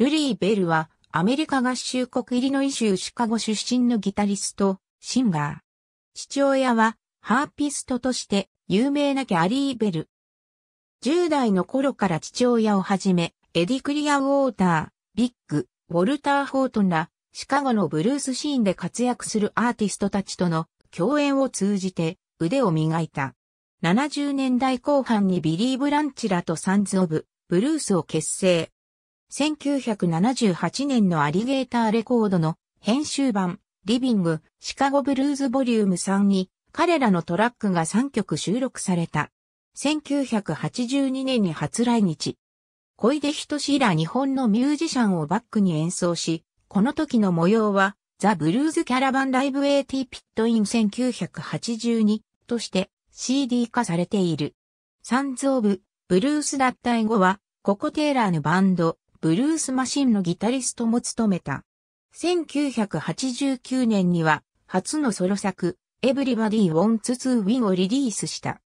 ルリー・ベルは、アメリカ合衆国イリノイ州シカゴ出身のギタリスト、シンガー。父親は、ハーピストとして有名なギャリー・ベル。10代の頃から父親をはじめ、エディ・クリア・ウォーター、ビッグ、ウォルター・ホートンら、シカゴのブルースシーンで活躍するアーティストたちとの共演を通じて腕を磨いた。70年代後半にビリー・ブランチらとサンズ・オブ・ブルースを結成。1978年のアリゲーターレコードの編集版、リビング、シカゴブルーズボリューム3に彼らのトラックが3曲収録された。1982年に初来日。小出仁志ら日本のミュージシャンをバックに演奏し、この時の模様は、ザ・ブルーズ・キャラバン・ライブ・エイティ・ピット・イン1982として CD 化されている。サンズ・オブ・ブルース脱退後は、ココ・テイラーのバンド、ブルースマシンのギタリストも務めた。1989年には、初のソロ作、Everybody Wants to Win をリリースした。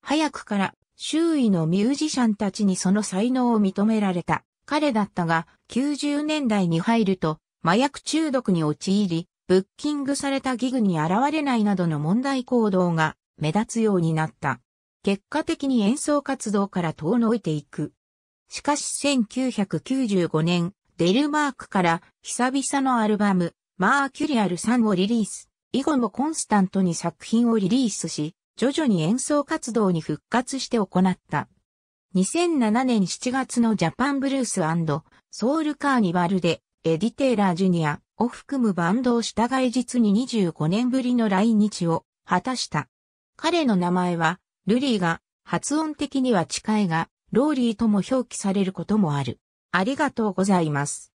早くから、周囲のミュージシャンたちにその才能を認められた。彼だったが、90年代に入ると、麻薬中毒に陥り、ブッキングされたギグに現れないなどの問題行動が目立つようになった。結果的に演奏活動から遠のいていく。しかし1995年、デルマークから久々のアルバム、マーキュリアル3をリリース。以後もコンスタントに作品をリリースし、徐々に演奏活動に復活して行った。2007年7月のジャパンブルースソウルカーニバルで、エディ・テイラー・ジュニアを含むバンドを従い実に25年ぶりの来日を果たした。彼の名前は、ルリーが発音的には近いが、ローリーとも表記されることもある。ありがとうございます。